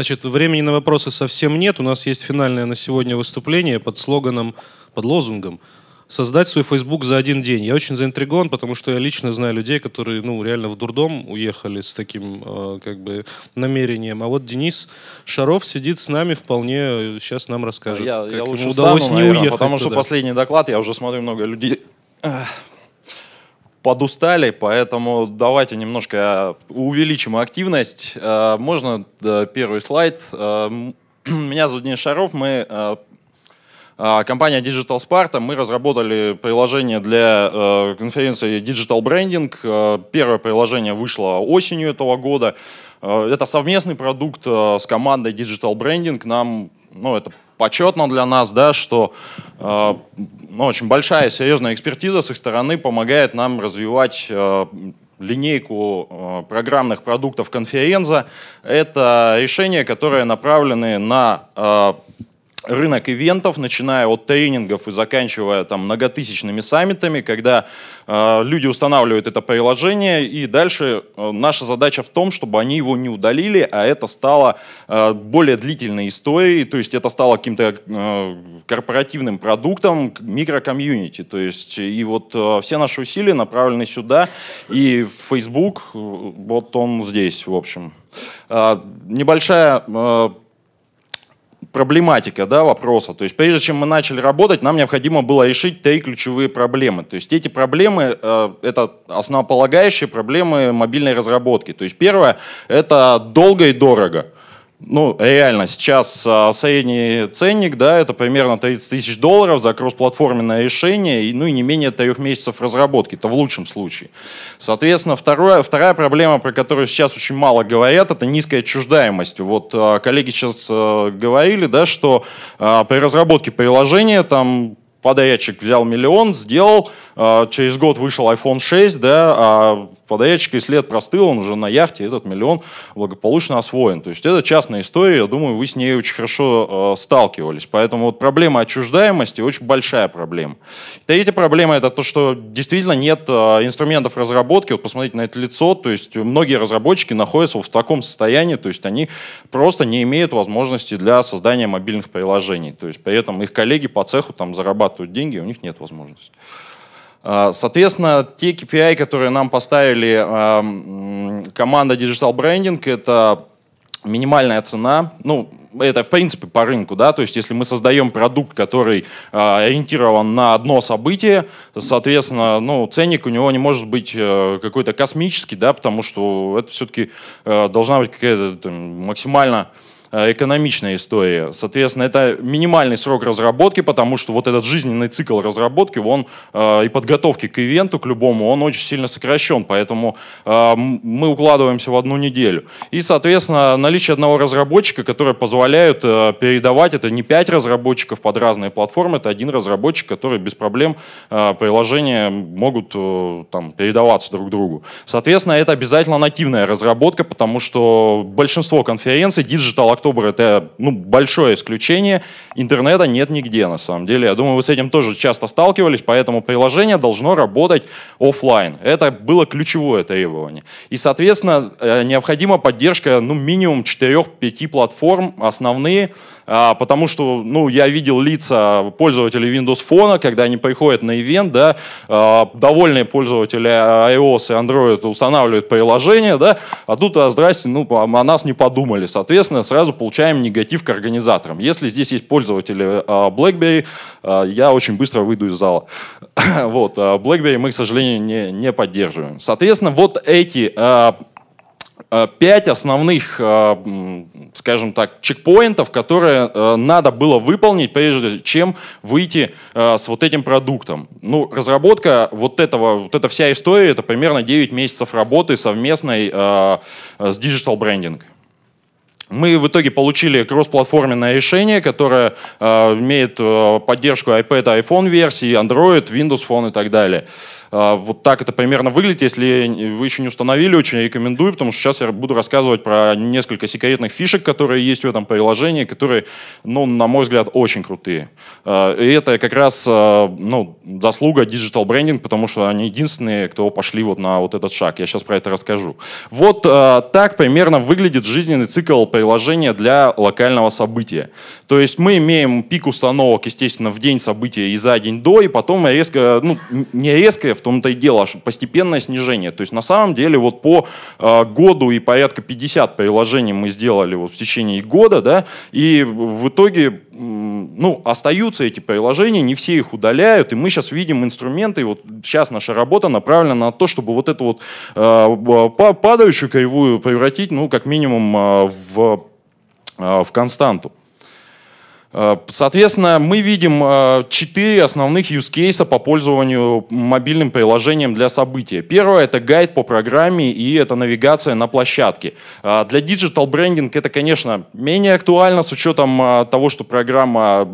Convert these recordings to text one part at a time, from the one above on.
Значит, времени на вопросы совсем нет. У нас есть финальное на сегодня выступление под слоганом, под лозунгом «Создать свой Facebook за один день». Я очень заинтригован, потому что я лично знаю людей, которые, ну, реально в дурдом уехали с таким, э, как бы, намерением. А вот Денис Шаров сидит с нами вполне, сейчас э, нам расскажет, я, как я ему лучше удалось стану, не наверное, уехать Потому туда. что последний доклад, я уже смотрю, много людей подустали, поэтому давайте немножко э, увеличим активность. Э, можно первый слайд? Э, меня зовут Денис Шаров, мы Компания Digital Sparta, мы разработали приложение для конференции Digital Branding. Первое приложение вышло осенью этого года. Это совместный продукт с командой Digital Branding. Нам, ну, это почетно для нас, да, что э, ну, очень большая серьезная экспертиза с их стороны помогает нам развивать э, линейку э, программных продуктов конференза. Это решения, которые направлены на э, рынок ивентов, начиная от тренингов и заканчивая там многотысячными саммитами, когда э, люди устанавливают это приложение, и дальше э, наша задача в том, чтобы они его не удалили, а это стало э, более длительной историей, то есть это стало каким-то э, корпоративным продуктом микрокомьюнити, то есть э, и вот э, все наши усилия направлены сюда, и Facebook, э, вот он здесь, в общем. Э, небольшая э, проблематика да, вопроса. То есть прежде чем мы начали работать, нам необходимо было решить три ключевые проблемы. То есть эти проблемы э, — это основополагающие проблемы мобильной разработки. То есть первое — это долго и дорого ну, реально, сейчас а, средний ценник, да, это примерно 30 тысяч долларов за кроссплатформенное решение, и, ну и не менее трех месяцев разработки, это в лучшем случае. Соответственно, второе, вторая проблема, про которую сейчас очень мало говорят, это низкая отчуждаемость. Вот а, коллеги сейчас а, говорили, да, что а, при разработке приложения там подрядчик взял миллион, сделал, а, через год вышел iPhone 6, да, а под речкой след простыл, он уже на яхте, этот миллион благополучно освоен. То есть это частная история, я думаю, вы с ней очень хорошо э, сталкивались. Поэтому вот проблема отчуждаемости очень большая проблема. Третья проблема это то, что действительно нет э, инструментов разработки. Вот посмотрите на это лицо, то есть многие разработчики находятся в таком состоянии, то есть они просто не имеют возможности для создания мобильных приложений. То есть при этом их коллеги по цеху там зарабатывают деньги, у них нет возможности. А, соответственно, те KPI, которые нам поставили а, команда Digital Branding, это минимальная цена, ну, это в принципе по рынку, да, то есть если мы создаем продукт, который э, ориентирован на одно событие, соответственно, ну, ценник у него не может быть э, какой-то космический, да, потому что это все-таки э, должна быть какая-то максимально э, Э, экономичная история. Соответственно, это минимальный срок разработки, потому что вот этот жизненный цикл разработки, он э, и подготовки к ивенту, к любому, он очень сильно сокращен, поэтому э, мы укладываемся в одну неделю. И, соответственно, наличие одного разработчика, который позволяет передавать это не пять разработчиков под разные платформы, это один разработчик, который без проблем приложения могут там, передаваться друг другу. Соответственно, это обязательно нативная разработка, потому что большинство конференций, диджитал Октябрь это ну, большое исключение. Интернета нет нигде, на самом деле. Я думаю, вы с этим тоже часто сталкивались, поэтому приложение должно работать офлайн. Это было ключевое требование. И, соответственно, э, необходима поддержка ну, минимум 4-5 платформ. Основные а, потому что, ну, я видел лица пользователей Windows Phone, когда они приходят на ивент, да, а, довольные пользователи iOS и Android устанавливают приложение, да, а тут, а, здрасте, ну, а, о нас не подумали. Соответственно, сразу получаем негатив к организаторам. Если здесь есть пользователи BlackBerry, я очень быстро выйду из зала. вот, BlackBerry мы, к сожалению, не, не поддерживаем. Соответственно, вот эти Э, пять основных, э, скажем так, чекпоинтов, которые э, надо было выполнить, прежде чем выйти с вот этим продуктом. Ну, разработка вот этого, вот эта вся история, это примерно 9 месяцев работы совместной с Digital Branding. Мы в итоге получили кроссплатформенное решение, которое э, имеет э, поддержку iPad, iPhone версии, Android, Windows Phone и так далее. Э, а, вот так это примерно выглядит. Если вы еще не установили, очень рекомендую, потому что сейчас я буду рассказывать про несколько секретных фишек, которые есть в этом приложении, которые, ну, на мой взгляд, очень крутые. А, и это как раз а, ну, заслуга Digital Branding, потому что они единственные, кто пошли вот на вот этот шаг. Я сейчас про это расскажу. Вот так примерно выглядит жизненный цикл приложения для локального события. То есть мы имеем пик установок, естественно, в день события и за день до, и потом резко, ну, не резко, в том-то и дело, а что постепенное снижение. То есть на самом деле вот по э, году и порядка 50 приложений мы сделали вот в течение года, да, и в итоге ну, остаются эти приложения, не все их удаляют, и мы сейчас видим инструменты, и вот сейчас наша работа направлена на то, чтобы вот эту вот э, падающую кривую превратить, ну, как минимум, э, в, э, в константу. Э, соответственно, мы видим э, четыре основных use кейса по пользованию мобильным приложением для события. Первое – это гайд по программе и это навигация на площадке. Э, для digital брендинг это, конечно, менее актуально с учетом того, что программа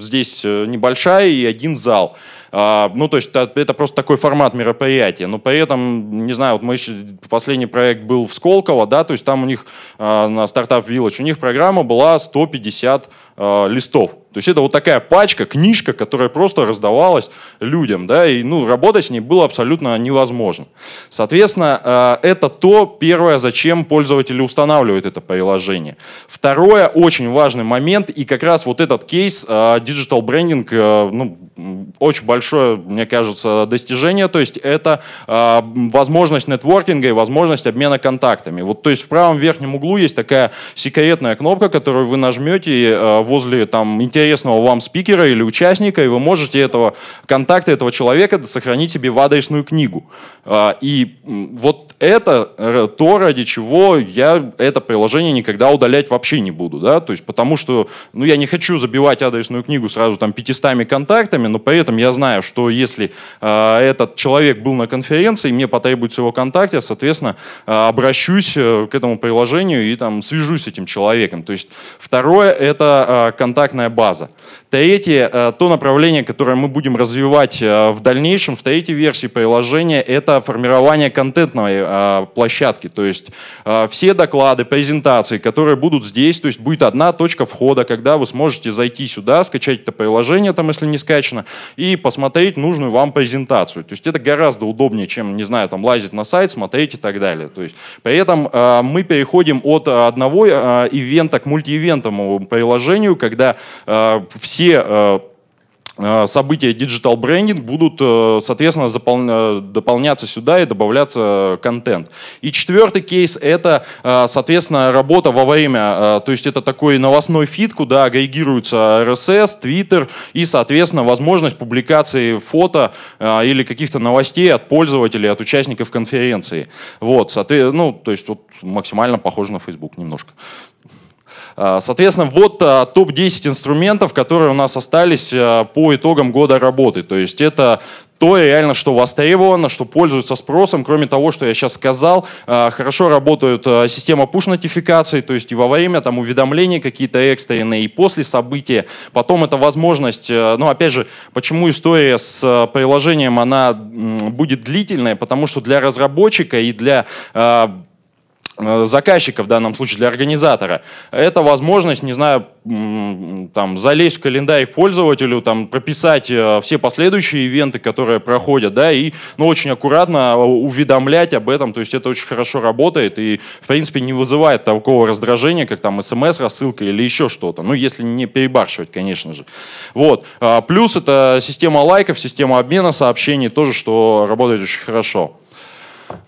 здесь небольшая и один зал. А, ну, то есть это просто такой формат мероприятия. Но при этом, не знаю, вот мы еще, последний проект был в Сколково, да, то есть там у них а, на стартап Village, у них программа была 150 а, листов. То есть это вот такая пачка, книжка, которая просто раздавалась людям, да, и ну, работать с ней было абсолютно невозможно. Соответственно, э, это то первое, зачем пользователи устанавливают это приложение. Второе, очень важный момент, и как раз вот этот кейс, э, digital брендинг, э, ну, очень большое, мне кажется, достижение, то есть это возможность нетворкинга и возможность обмена контактами. Вот, то есть в правом верхнем углу есть такая секретная кнопка, которую вы нажмете возле там интересного интересного вам спикера или участника, и вы можете этого контакта этого человека сохранить себе в адресную книгу. А, и вот это э, то, ради чего я это приложение никогда удалять вообще не буду, да, то есть потому что, ну, я не хочу забивать адресную книгу сразу там 500 контактами, но при этом я знаю, что если а, этот человек был на конференции, мне потребуется его контакт, я, соответственно, а, обращусь э, к этому приложению и там свяжусь с этим человеком. То есть второе — это контактная база база. Третье, э, то направление, которое мы будем развивать э, в дальнейшем, в третьей версии приложения, это формирование контентной э, площадки. То есть все доклады, презентации, которые будут здесь, то есть будет одна точка входа, когда вы сможете зайти сюда, скачать это приложение, там, если не скачано, и посмотреть нужную вам презентацию. То есть это гораздо удобнее, чем, не знаю, там лазить на сайт, смотреть и так далее. То есть при этом мы переходим от одного ивента к мультиивентовому приложению, когда Э, все э, э, события Digital Branding будут, соответственно, дополняться сюда и добавляться контент. И четвертый кейс — это, соответственно, работа во время, то есть это такой новостной фит, куда агрегируются RSS, Twitter и, соответственно, возможность публикации фото или каких-то новостей от пользователей, от участников конференции. Вот, ну, то есть вот максимально похоже на Facebook немножко. А, соответственно, вот а, топ-10 инструментов, которые у нас остались а, по итогам года работы. То есть это то реально, что востребовано, что пользуется спросом. Кроме того, что я сейчас сказал, хорошо работают система push-нотификаций, то есть и во время там уведомления какие-то экстренные, и после события. Потом это возможность, э, ну опять же, почему история с э, приложением, она будет длительная, потому что для разработчика и для Э, заказчика в данном случае, для организатора. Это возможность, не знаю, там, залезть в календарь пользователю, там, прописать э, все последующие ивенты, которые проходят, да, и, ну, очень аккуратно а, уведомлять об этом, то есть это очень хорошо работает и, в принципе, не вызывает такого раздражения, как там смс-рассылка эм или еще что-то, ну, если не перебарщивать, конечно же. Вот. А, плюс это система лайков, система обмена сообщений тоже, что работает очень хорошо.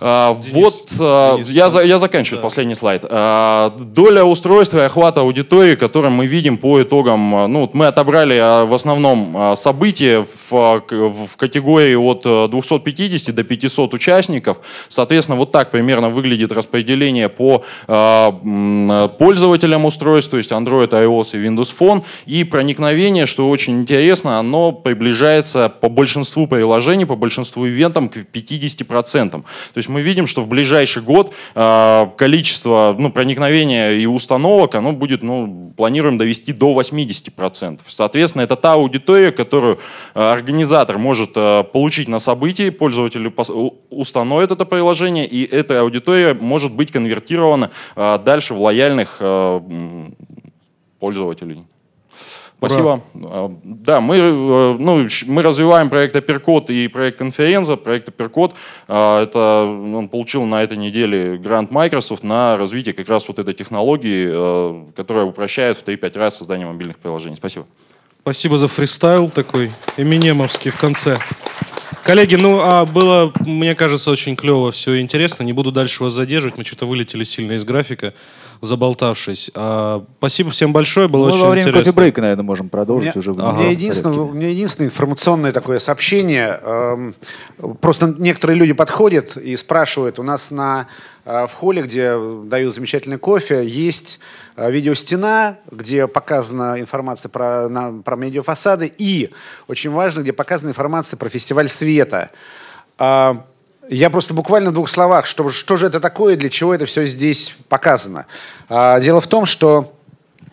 А, вот а, Денис, я, я заканчиваю да. последний слайд. А, доля устройства и охвата аудитории, которую мы видим по итогам, ну вот мы отобрали в основном события в, в категории от 250 до 500 участников. Соответственно, вот так примерно выглядит распределение по пользователям устройств, то есть Android, iOS и Windows Phone. И проникновение, что очень интересно, оно приближается по большинству приложений, по большинству ивентам к 50%. То есть мы видим, что в ближайший год э, количество ну, проникновения и установок, оно будет, ну, планируем довести до 80%. Соответственно, это та аудитория, которую э, организатор может э, получить на событии, пользователь установит это приложение, и эта аудитория может быть конвертирована дальше в лояльных пользователей. Спасибо. Ура. А, да, мы, э, ну, мы развиваем проект Апперкод и проект Конференза. Проект Апперкод, а, это, он получил на этой неделе грант Microsoft на развитие как раз вот этой технологии, а, которая упрощает в 3-5 раз создание мобильных приложений. Спасибо. Спасибо за фристайл такой, эминемовский в конце. Коллеги, ну а было, мне кажется, очень клево все интересно. Не буду дальше вас задерживать, мы что-то вылетели сильно из графика заболтавшись. А, спасибо всем большое, было Мы очень во время кофе-брейка, наверное, можем продолжить мне, уже. Ага. единственное, у меня единственное информационное такое сообщение. Эм, просто некоторые люди подходят и спрашивают, у нас на э, в холле, где дают замечательный кофе, есть э, видеостена, где показана информация про, на, про медиафасады и, очень важно, где показана информация про фестиваль света. А, я просто буквально в двух словах, что, что же это такое, для чего это все здесь показано. А, дело в том, что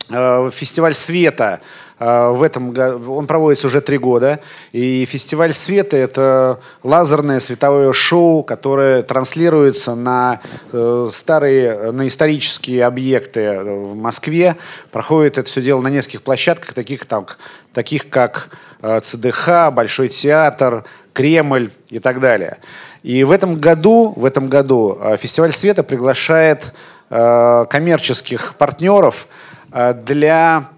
э, фестиваль света а, в этом он проводится уже три года. И фестиваль света – это лазерное световое шоу, которое транслируется на э, старые, на исторические объекты э, в Москве. Проходит это все дело на нескольких площадках, таких, там, таких как э, ЦДХ, Большой театр, Кремль и так далее. И в этом году, в этом году фестиваль света приглашает коммерческих партнеров для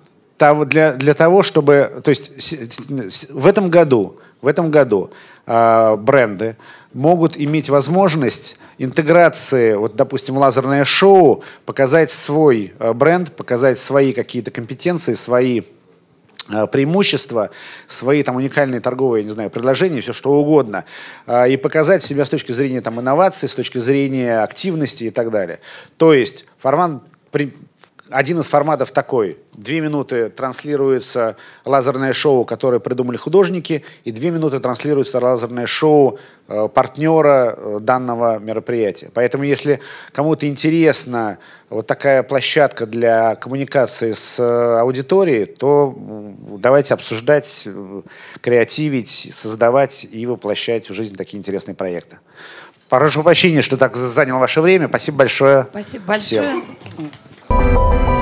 того, для, для того, чтобы... То есть в этом году, в этом году э, бренды могут иметь возможность интеграции, вот, допустим, лазерное шоу, показать свой э, бренд, показать свои какие-то компетенции, свои а, преимущества, свои там уникальные торговые, не знаю, предложения, все что угодно, и показать себя с точки зрения там инноваций, с точки зрения активности и так далее. То есть формат один из форматов такой. Две минуты транслируется лазерное шоу, которое придумали художники, и две минуты транслируется лазерное шоу э, партнера э, данного мероприятия. Поэтому если кому-то интересна вот такая площадка для коммуникации с э, аудиторией, то давайте обсуждать, креативить, создавать и воплощать в жизнь такие интересные проекты. Прошу прощения, что так занял ваше время. Спасибо большое. Спасибо большое. Всем. Thank you.